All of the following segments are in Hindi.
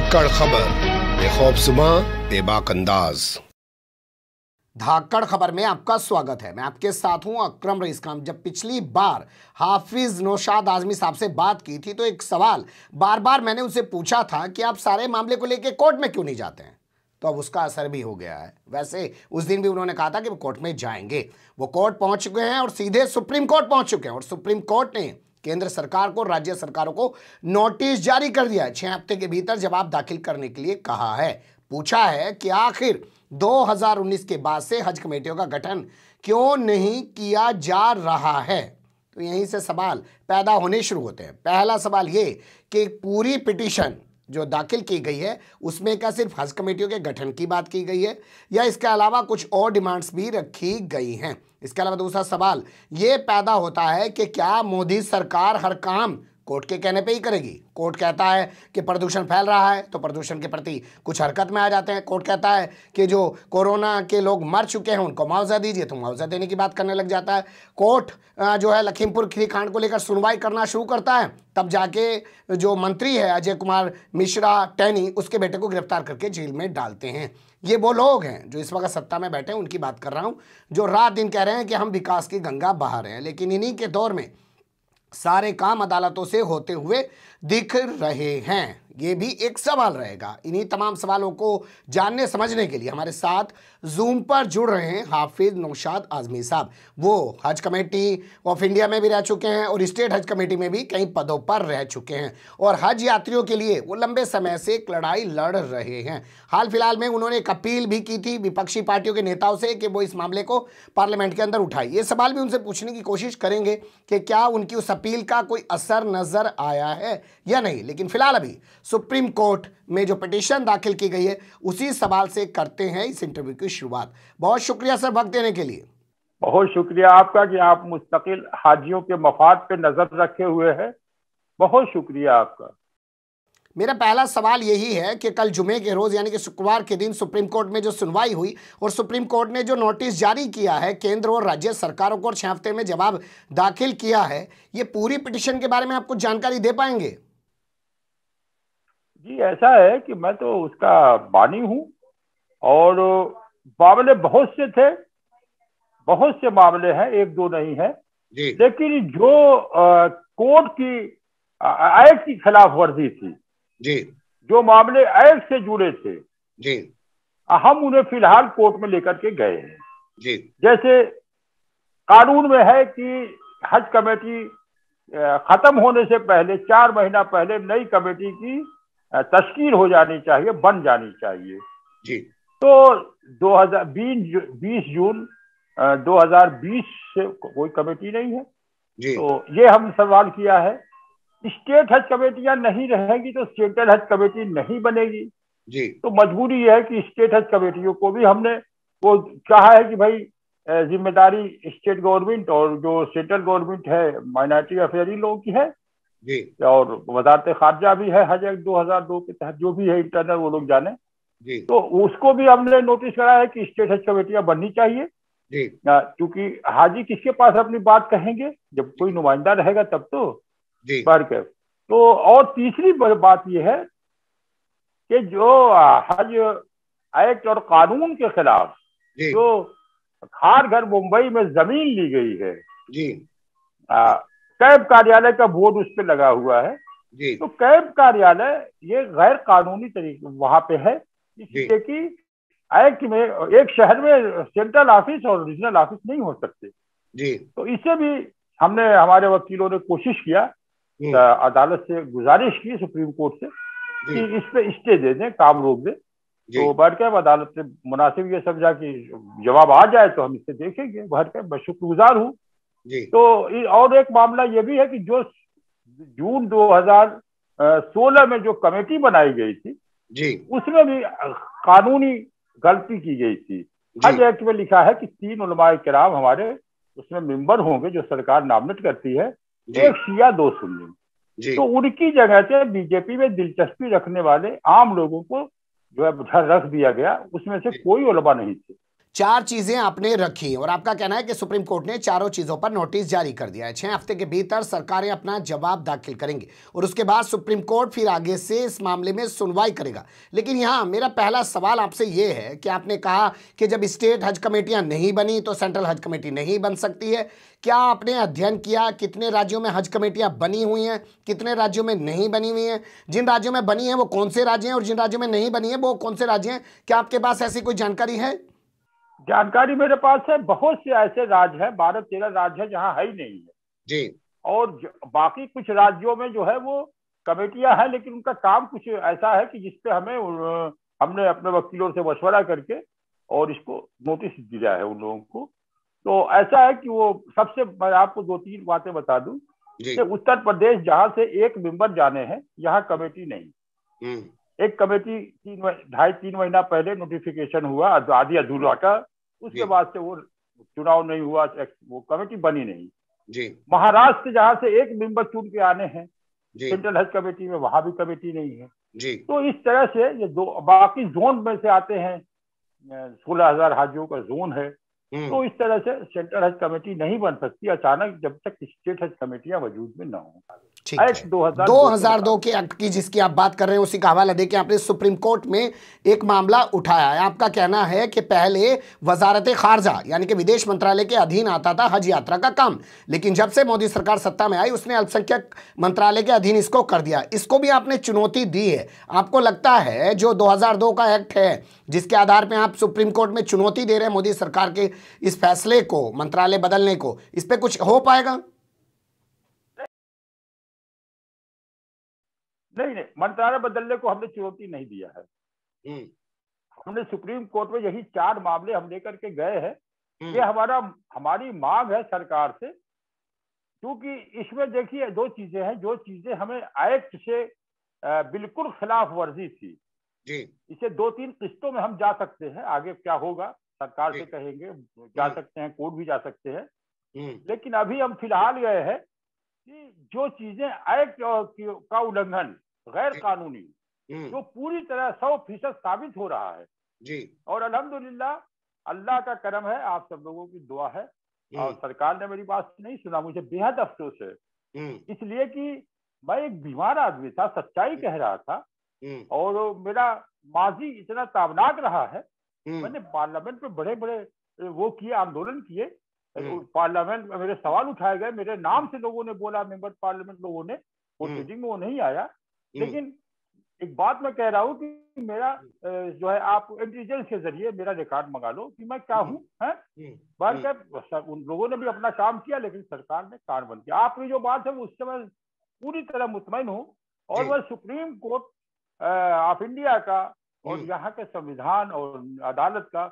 धाकड़ खबर सुबह बेबाक अंदाज धाकड़ खबर में आपका स्वागत है मैं आपके साथ हूं अक्रम रईस खान जब पिछली बार हाफिज नौशाद आजमी साहब से बात की थी तो एक सवाल बार बार मैंने उनसे पूछा था कि आप सारे मामले को लेकर कोर्ट में क्यों नहीं जाते हैं तो अब उसका असर भी हो गया है वैसे उस दिन भी उन्होंने कहा था कि वो कोर्ट में जाएंगे वो कोर्ट पहुंच चुके हैं और सीधे सुप्रीम कोर्ट पहुंच चुके हैं और सुप्रीम कोर्ट ने केंद्र सरकार को राज्य सरकारों को नोटिस जारी कर दिया है छः हफ्ते के भीतर जवाब दाखिल करने के लिए कहा है पूछा है कि आखिर 2019 के बाद से हज कमेटियों का गठन क्यों नहीं किया जा रहा है तो यहीं से सवाल पैदा होने शुरू होते हैं पहला सवाल ये कि पूरी पिटीशन जो दाखिल की गई है उसमें क्या सिर्फ हज कमेटियों के गठन की बात की गई है या इसके अलावा कुछ और डिमांड्स भी रखी गई हैं इसके अलावा दूसरा सवाल ये पैदा होता है कि क्या मोदी सरकार हर काम कोर्ट के कहने पे ही करेगी कोर्ट कहता है कि प्रदूषण फैल रहा है तो प्रदूषण के प्रति कुछ हरकत में आ जाते हैं कोर्ट कहता है कि जो कोरोना के लोग मर चुके हैं उनको मुआवजा दीजिए तो मुआवजा देने की बात करने लग जाता है कोर्ट जो है लखीमपुर खीरखांड को लेकर सुनवाई करना शुरू करता है तब जाके जो मंत्री है अजय कुमार मिश्रा टैनी उसके बेटे को गिरफ्तार करके जेल में डालते हैं ये वो लोग हैं जो इस वक्त सत्ता में बैठे हैं उनकी बात कर रहा हूँ जो रात दिन कह रहे हैं कि हम विकास की गंगा बहा रहे हैं लेकिन इन्हीं के दौर में सारे काम अदालतों से होते हुए दिख रहे हैं ये भी एक सवाल रहेगा इन्हीं तमाम सवालों को जानने समझने के लिए हमारे साथ जूम पर जुड़ रहे हैं हाफिज नौशाद आजमी साहब वो हज कमेटी ऑफ इंडिया में भी रह चुके हैं और स्टेट हज कमेटी में भी कई पदों पर रह चुके हैं और हज यात्रियों के लिए वो लंबे समय से एक लड़ाई लड़ रहे हैं हाल फिलहाल में उन्होंने एक अपील भी की थी विपक्षी पार्टियों के नेताओं से कि वो इस मामले को पार्लियामेंट के अंदर उठाए ये सवाल भी उनसे पूछने की कोशिश करेंगे कि क्या उनकी उस अपील का कोई असर नज़र आया है या नहीं लेकिन फिलहाल अभी सुप्रीम कोर्ट में जो पिटिशन दाखिल की गई है उसी सवाल से करते हैं इस इंटरव्यू की शुरुआत बहुत शुक्रिया सर वक्त देने के लिए बहुत शुक्रिया आपका कि आप मुस्तकिल हाजियों के मफाद पे नजर रखे हुए हैं बहुत शुक्रिया आपका मेरा पहला सवाल यही है कि कल जुमे के रोज़ यानी कि शुक्रवार के दिन सुप्रीम कोर्ट में जो सुनवाई हुई और सुप्रीम कोर्ट ने जो नोटिस जारी किया है केंद्र और राज्य सरकारों को और हफ्ते में जवाब दाखिल किया है ये पूरी पिटिशन के बारे में आपको जानकारी दे पाएंगे जी ऐसा है कि मैं तो उसका बानी हूं और मामले बहुत से थे बहुत से मामले हैं एक दो नहीं है लेकिन जो कोर्ट की एक्ट की खिलाफ वर्जी थी जी जो मामले एक्ट से जुड़े थे जी हम उन्हें फिलहाल कोर्ट में लेकर के गए हैं जी जैसे कानून में है कि हज कमेटी खत्म होने से पहले चार महीना पहले नई कमेटी की तस्कीर हो जानी चाहिए बन जानी चाहिए जी तो 2020 बीस जून 2020 से कोई कमेटी नहीं है जी तो ये हम सवाल किया है स्टेट हज कमेटियां नहीं रहेगी तो सेंट्रल हज कमेटी नहीं बनेगी जी तो मजबूरी यह है कि स्टेट हज कमेटियों को भी हमने वो चाहा है कि भाई जिम्मेदारी स्टेट गवर्नमेंट और जो सेंट्रल गवर्नमेंट है माइनॉरिटी अफेयर लोगों की है जी और वजारत खारजा भी है हज एक्ट दो के तहत जो भी है इंटरनल वो लोग जाने जी तो उसको भी हमने नोटिस करा है कि स्टेट हज कमेटियां बननी चाहिए जी क्योंकि हाजी किसके पास अपनी बात कहेंगे जब कोई नुमाइंदा रहेगा तब तो जी के तो और तीसरी बात यह है कि जो हज एक्ट और कानून के खिलाफ जो खार घर मुंबई में जमीन ली गई है जी आ, कैब कार्यालय का बोर्ड उस पर लगा हुआ है जी। तो कैब कार्यालय ये गैर कानूनी तरीके वहां पे है इसलिए कि एक्ट में एक शहर में सेंट्रल ऑफिस और रीजनल ऑफिस नहीं हो सकते जी तो इसे भी हमने हमारे वकीलों ने कोशिश किया हम्म। अदालत से गुजारिश की सुप्रीम कोर्ट से कि इस पे स्टे दे दें काम रोक दें तो बैठ के अदालत ने मुनासिब ये समझा कि जवाब आ जाए तो हम इससे देखेंगे बैठ के मैं शुक्रगुजार हूँ तो और एक मामला ये भी है कि जो जून 2016 में जो कमेटी बनाई गई थी जी उसमें भी कानूनी गलती की गई थी हज एक्ट में लिखा है कि तीन उलमाए कराम हमारे उसमें मेंबर होंगे जो सरकार नामिनेट करती है एक शिया दो सुन्नी तो उनकी जगह से बीजेपी में दिलचस्पी रखने वाले आम लोगों को जो है रख दिया गया उसमें से कोई उलमा नहीं थे चार चीज़ें आपने रखी और आपका कहना है कि सुप्रीम कोर्ट ने चारों चीज़ों पर नोटिस जारी कर दिया है छह हफ्ते के भीतर सरकारें अपना जवाब दाखिल करेंगे और उसके बाद सुप्रीम कोर्ट फिर आगे से इस मामले में सुनवाई करेगा लेकिन यहां मेरा पहला सवाल आपसे ये है कि आपने कहा कि जब स्टेट हज कमेटियां नहीं बनी तो सेंट्रल हज कमेटी नहीं बन सकती है क्या आपने अध्ययन किया कितने राज्यों में हज कमेटियां बनी हुई हैं कितने राज्यों में नहीं बनी हुई हैं जिन राज्यों में बनी है वो कौन से राज्य हैं और जिन राज्यों में नहीं बनी है वो कौन से राज्य हैं क्या आपके पास ऐसी कोई जानकारी है जानकारी मेरे पास है बहुत से ऐसे राज्य हैं बारह तेरह राज्य है जहाँ है ही नहीं है जी और बाकी कुछ राज्यों में जो है वो कमेटियां हैं लेकिन उनका काम कुछ ऐसा है कि जिसपे हमें हमने अपने वकीलों से मशवरा करके और इसको नोटिस दिया है उन लोगों को तो ऐसा है कि वो सबसे मैं आपको दो तीन बातें बता दूं कि उत्तर प्रदेश जहाँ से एक मेंबर जाने हैं यहाँ कमेटी नहीं हम्म। एक कमेटी तीन ढाई तीन महीना पहले नोटिफिकेशन हुआ आदि अधूरा का उसके बाद से वो चुनाव नहीं हुआ वो कमेटी बनी नहीं जी महाराष्ट्र जहाँ से एक मेंबर चुन के आने हैं सेंट्रल हज कमेटी में वहां भी कमेटी नहीं है जी तो इस तरह से ये दो बाकी जोन में से आते हैं सोलह हजार हाजियों का जोन है हम्म। तो इस तरह से सेंट्रल हज कमेटी नहीं बन सकती अचानक जब तक स्टेट हज कमेटियां वजूद में ना हो दो हजार दो के एक्ट की जिसकी आप बात कर रहे हैं उसी का हवाला देके आपने सुप्रीम कोर्ट में एक मामला उठाया है आपका कहना है कि पहले वजारत खारजा यानी कि विदेश मंत्रालय के अधीन आता था हज यात्रा का काम लेकिन जब से मोदी सरकार सत्ता में आई उसने अल्पसंख्यक मंत्रालय के अधीन इसको कर दिया इसको भी आपने चुनौती दी है आपको लगता है जो दो का एक्ट है जिसके आधार पर आप सुप्रीम कोर्ट में चुनौती दे रहे हैं मोदी सरकार के इस फैसले को मंत्रालय बदलने को इस पर कुछ हो पाएगा नहीं नहीं मंत्रालय बदलने को हमने चुनौती नहीं दिया है हम्म। हमने सुप्रीम कोर्ट में यही चार मामले हम लेकर के गए हैं हम्म। ये हमारा हमारी मांग है सरकार से क्योंकि इसमें देखिए दो चीजें हैं जो चीजें हमें एक्ट से बिल्कुल खिलाफ वर्जी थी जी इसे दो तीन किस्तों में हम जा सकते हैं आगे क्या होगा सरकार से कहेंगे हम्म। जा सकते हैं कोर्ट भी जा सकते हैं लेकिन अभी हम फिलहाल गए हैं कि जो चीजें एक्ट का उल्लंघन गैर कानूनी हम्म। जो पूरी तरह सौ फीसद साबित हो रहा है जी और अलहमदुल्ला अल्लाह का करम है आप सब लोगों की दुआ है हम्म। और सरकार ने मेरी बात नहीं सुना मुझे बेहद अफसोस है हम्म। इसलिए कि मैं एक बीमार आदमी था सच्चाई कह रहा था और मेरा माजी इतना ताबनाक रहा है मैंने पार्लियामेंट में बड़े बड़े वो किए आंदोलन किए पार्लियामेंट में मेरे सवाल उठाए गए मेरे नाम से लोगों ने बोला मेंबर पार्लियामेंट लोगों ने वो मीटिंग में वो नहीं आया लेकिन एक बात मैं कह रहा हूँ कि मेरा जो है आप इंटेलिजेंस के जरिए मेरा रिकॉर्ड मंगा लो कि मैं क्या हूँ बार क्या उन लोगों ने भी अपना काम किया लेकिन सरकार ने कार बंद किया आपकी जो बात है उससे मैं पूरी तरह मुतमिन हूँ और वह सुप्रीम कोर्ट ऑफ इंडिया का और हम्म। यहाँ के संविधान और अदालत का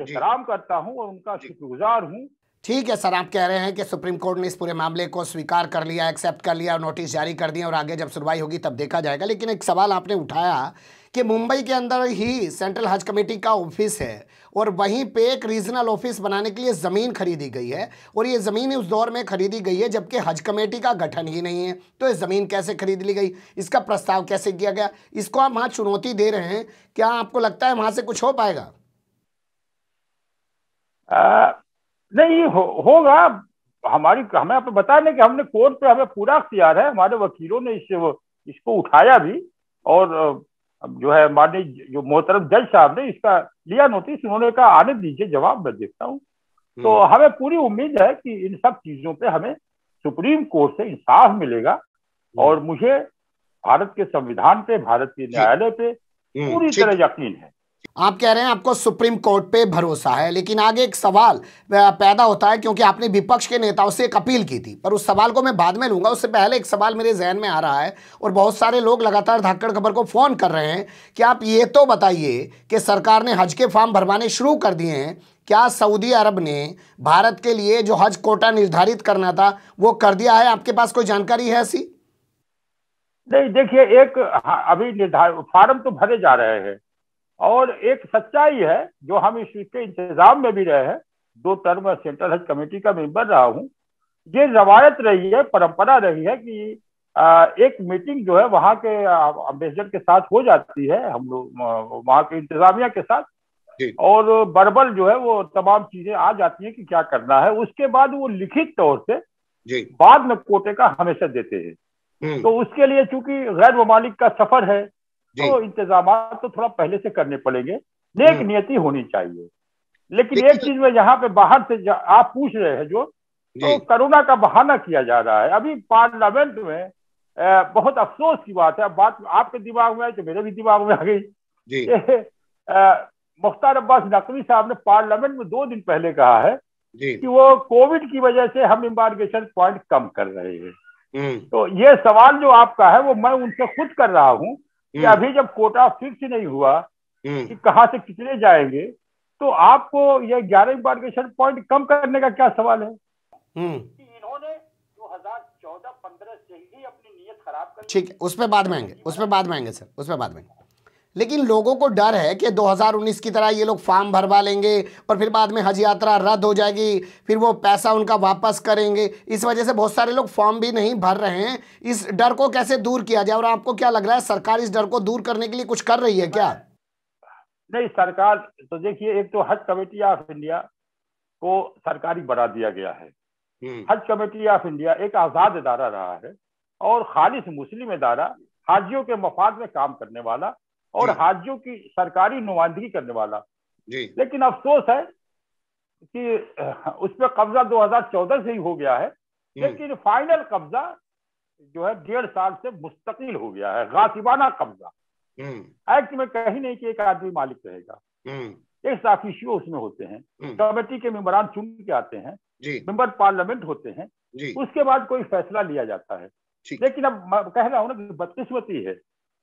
एहतराम करता हूँ और उनका शुक्रगुजार हूँ ठीक है सर आप कह रहे हैं कि सुप्रीम कोर्ट ने इस पूरे मामले को स्वीकार कर लिया एक्सेप्ट कर लिया नोटिस जारी कर दिया और आगे जब सुनवाई होगी तब देखा जाएगा लेकिन एक सवाल आपने उठाया कि मुंबई के अंदर ही सेंट्रल हज कमेटी का ऑफिस है और वहीं पे एक रीजनल ऑफिस बनाने के लिए ज़मीन खरीदी गई है और ये ज़मीन उस दौर में खरीदी गई है जबकि हज कमेटी का गठन ही नहीं है तो ये ज़मीन कैसे खरीद ली गई इसका प्रस्ताव कैसे किया गया इसको आप वहाँ चुनौती दे रहे हैं क्या आपको लगता है वहाँ से कुछ हो पाएगा नहीं हो, होगा हमारी हमें आप बता दें कि हमने कोर्ट पे हमें पूरा अख्तियार है हमारे वकीलों ने इससे वो इसको उठाया भी और जो है माननीय जो मोहतरम जज साहब ने इसका लिया नोटिस उन्होंने कहा आने दीजिए जवाब मैं देखता हूँ तो हम्म। हमें पूरी उम्मीद है कि इन सब चीजों पे हमें सुप्रीम कोर्ट से इंसाफ मिलेगा हम्म। और मुझे भारत के संविधान पे भारत के न्यायालय पे हम्म, पूरी तरह यकीन है आप कह रहे हैं आपको सुप्रीम कोर्ट पे भरोसा है लेकिन आगे एक सवाल पैदा होता है क्योंकि आपने विपक्ष के नेताओं से एक अपील की थी पर उस सवाल को मैं बाद में लूंगा उससे पहले एक सवाल मेरे जहन में आ रहा है और बहुत सारे लोग लगातार धाकड़ खबर को फ़ोन कर रहे हैं कि आप ये तो बताइए कि सरकार ने हज के फॉर्म भरवाने शुरू कर दिए हैं क्या सऊदी अरब ने भारत के लिए जो हज कोटा निर्धारित करना था वो कर दिया है आपके पास कोई जानकारी है ऐसी नहीं देखिए एक हाँ, अभी निर्धारित फॉर्म तो भरे जा रहे हैं और एक सच्चाई है जो हम इस चीज के इंतजाम में भी रहे हैं दो टर्म सेंट्रल हज कमेटी का मेंबर रहा हूँ ये रवायत रही है परंपरा रही है कि एक मीटिंग जो है वहाँ के अम्बेसडर के साथ हो जाती है हम लोग वहाँ के इंतजामिया के साथ और बर्बल जो है वो तमाम चीजें आ जाती हैं कि क्या करना है उसके बाद वो लिखित तौर से बाद में कोटे का हमेशा देते हैं हम्म। तो उसके लिए चूंकि गैर ममालिक का सफर है तो इंतजाम तो थोड़ा पहले से करने पड़ेंगे नेक हम्म। नियति होनी चाहिए लेकिन एक चीज में यहाँ पे बाहर से आप पूछ रहे हैं जो तो कोरोना का बहाना किया जा रहा है अभी पार्लियामेंट में बहुत अफसोस की बात है बात आपके दिमाग में आई तो मेरे भी दिमाग में आ गई मुख्तार अब्बास नकवी साहब ने पार्लियामेंट में दो दिन पहले कहा है कि वो कोविड की वजह से हम इम्बार्गेशन पॉइंट कम कर रहे हैं हम्म। तो ये सवाल जो आपका है वो मैं उनसे खुद कर रहा हूँ कि हम्म। अभी जब कोटा फिक्स नहीं हुआ हम्म। कि कहा से कितने जाएंगे तो आपको यह ग्यारह इम्बार्केशन पॉइंट कम करने का क्या सवाल है हम्म। इन्होंने 2014-15 से ही अपनी नीयत खराब कर ठीक है उस पर बाद में आएंगे उस पर बाद में आएंगे सर उस पर बाद में लेकिन लोगों को डर है कि 2019 की तरह ये लोग फॉर्म भरवा लेंगे और फिर बाद में हज यात्रा रद्द हो जाएगी फिर वो पैसा उनका वापस करेंगे इस वजह से बहुत सारे लोग फॉर्म भी नहीं भर रहे हैं इस डर को कैसे दूर किया जाए और आपको क्या लग रहा है सरकार इस डर को दूर करने के लिए कुछ कर रही है क्या नहीं सरकार तो देखिए एक तो हज कमेटी ऑफ इंडिया को सरकारी बना दिया गया है हम्म। हज कमेटी ऑफ इंडिया एक आजाद इदारा रहा है और खालिश मुस्लिम इदारा हाजियों के मफाद में काम करने वाला और राज्यों की सरकारी नुमाइंदगी करने वाला लेकिन अफसोस है कि उस पर कब्जा 2014 से ही हो गया है लेकिन फाइनल कब्जा जो है डेढ़ साल से मुस्तकिल हो गया है गासिबाना कब्जा हम्म। एक्ट में कहीं नहीं कि एक आदमी मालिक रहेगा एक हम्म। साफिशियो उसमें होते हैं हम्म। कमेटी के मेम्बरान चुन के आते हैं मेंबर पार्लियामेंट होते हैं उसके बाद कोई फैसला लिया जाता है लेकिन अब कह रहा हूँ ना बदकिस्मती है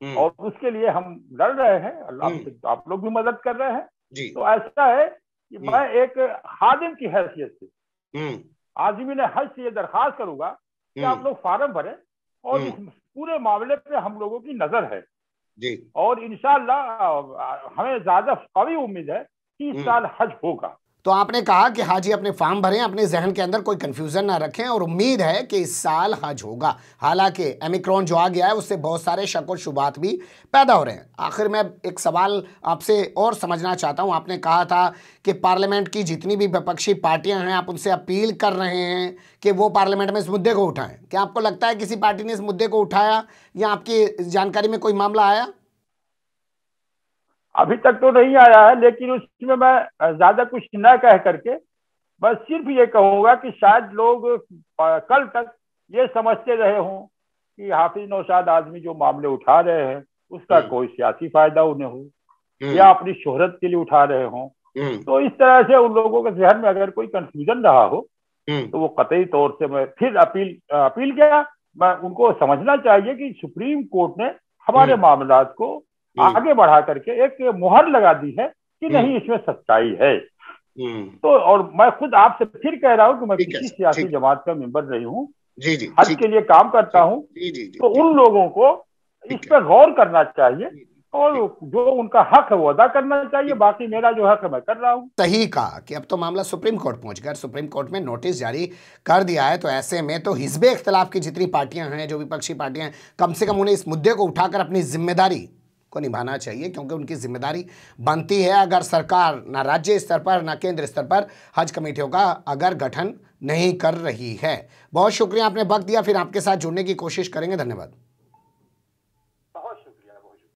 हम्म। और उसके लिए हम लड़ रहे हैं अल्लाह हम्म। से आप लोग भी मदद कर रहे हैं तो ऐसा है कि हम्म। मैं एक हादिम की हैसियत से आजमी ने हज से ये दरखास्त करूंगा कि आप लोग फार्म भरे और इस पूरे मामले पे हम लोगों की नजर है जी और इनशाला हमें ज्यादा कभी उम्मीद है कि इस साल हज होगा तो आपने कहा कि हाजी अपने फॉर्म भरें अपने जहन के अंदर कोई कन्फ्यूज़न ना रखें और उम्मीद है कि इस साल हज होगा हालांकि एमिक्रॉन जो आ गया है उससे बहुत सारे शक और शुबात भी पैदा हो रहे हैं आखिर मैं एक सवाल आपसे और समझना चाहता हूं आपने कहा था कि पार्लियामेंट की जितनी भी विपक्षी पार्टियां हैं आप उनसे अपील कर रहे हैं कि वो पार्लियामेंट में इस मुद्दे को उठाएं क्या आपको लगता है किसी पार्टी ने इस मुद्दे को उठाया या आपकी जानकारी में कोई मामला आया अभी तक तो नहीं आया है लेकिन उसमें मैं ज्यादा कुछ न कह करके बस सिर्फ ये कहूंगा कि शायद लोग कल तक ये समझते रहे हों कि हाफिज नौशाद आदमी जो मामले उठा रहे हैं उसका हम्म। कोई सियासी फायदा उन्हें हो हम्म। या अपनी शोहरत के लिए उठा रहे हों हम्म। तो इस तरह से उन लोगों के जहन में अगर कोई कंफ्यूजन रहा हो तो वो कतई तौर से मैं फिर अपील अपील किया मैं उनको समझना चाहिए कि सुप्रीम कोर्ट ने हमारे मामला को हम्म। आगे बढ़ा करके एक मोहर लगा दी है कि हम्म। नहीं इसमें सच्चाई है हम्म। तो और मैं खुद आपसे फिर कह रहा हूँ कि मैं किसी सियासी जमात का मेंबर नहीं हूँ हज के लिए काम करता हूँ तो उन लोगों को इस पर गौर करना चाहिए और जो उनका हक है वो अदा करना चाहिए बाकी मेरा जो हक है मैं कर रहा हूँ सही कहा कि अब तो मामला सुप्रीम कोर्ट पहुंच गया सुप्रीम कोर्ट में नोटिस जारी कर दिया है तो ऐसे में तो हिजबे इख्तलाफ की जितनी पार्टियां हैं जो विपक्षी पार्टियां हैं कम से कम उन्हें इस मुद्दे को उठाकर अपनी जिम्मेदारी को निभाना चाहिए क्योंकि उनकी जिम्मेदारी बनती है अगर सरकार ना राज्य स्तर पर ना केंद्र स्तर पर हज कमेटियों का अगर गठन नहीं कर रही है बहुत शुक्रिया आपने वक्त दिया फिर आपके साथ जुड़ने की कोशिश करेंगे धन्यवाद